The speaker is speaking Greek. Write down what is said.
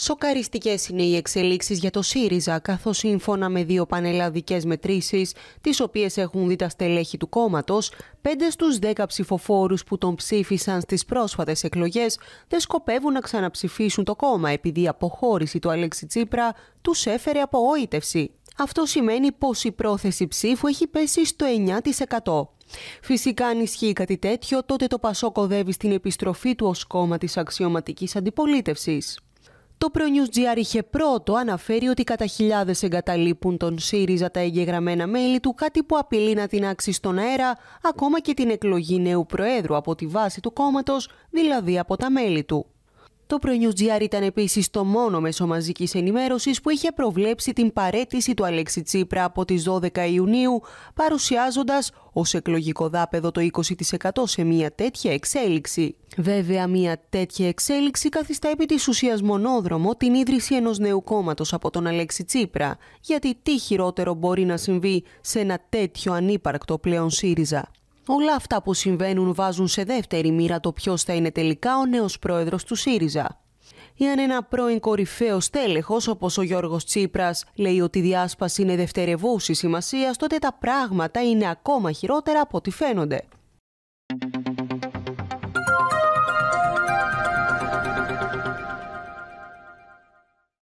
Σοκαριστικές είναι οι εξελίξεις για το ΣΥΡΙΖΑ, καθώς σύμφωνα με δύο πανελλαδικές μετρήσεις, τις οποίες έχουν δει τα στελέχη του κόμματος, πέντε στους 10 ψηφοφόρους που τον ψήφισαν στις πρόσφατες εκλογές δεν σκοπεύουν να ξαναψηφίσουν το κόμμα, επειδή η αποχώρηση του Αλέξη Τσίπρα τους έφερε απογοήτευση. Αυτό σημαίνει πως η πρόθεση ψήφου έχει πέσει στο 9%. Φυσικά αν ισχύει κάτι τέτοιο, τότε το Πασό κοδεύει στην επιστροφή του ως κόμμα της αξιωματικής αντιπολίτευσης. Το ProNewsGR είχε πρώτο αναφέρει ότι κατά χιλιάδες εγκαταλείπουν τον ΣΥΡΙΖΑ τα εγγεγραμμένα μέλη του, κάτι που απειλεί να άξει στον αέρα ακόμα και την εκλογή νέου Προέδρου από τη βάση του κόμματος, δηλαδή από τα μέλη του. Το Πρωινιουτζιάρ ήταν επίσης το μόνο μέσο μαζικής ενημέρωσης που είχε προβλέψει την παρέτηση του Αλέξη Τσίπρα από τις 12 Ιουνίου, παρουσιάζοντας ως εκλογικό δάπεδο το 20% σε μια τέτοια εξέλιξη. Βέβαια, μια τέτοια εξέλιξη καθιστά επί της ουσίας μονόδρομο την ίδρυση ενός νέου κόμματος από τον Αλέξη Τσίπρα, γιατί τι χειρότερο μπορεί να συμβεί σε ένα τέτοιο ανύπαρκτο πλέον ΣΥΡΙΖΑ. Όλα αυτά που συμβαίνουν βάζουν σε δεύτερη μοίρα το ποιος θα είναι τελικά ο νέος πρόεδρος του ΣΥΡΙΖΑ. Εάν ένα πρώην κορυφαίο τέλεχο όπως ο Γιώργος Τσίπρας λέει ότι η διάσπαση είναι δευτερευούση σημασίας, τότε τα πράγματα είναι ακόμα χειρότερα από ό,τι φαίνονται.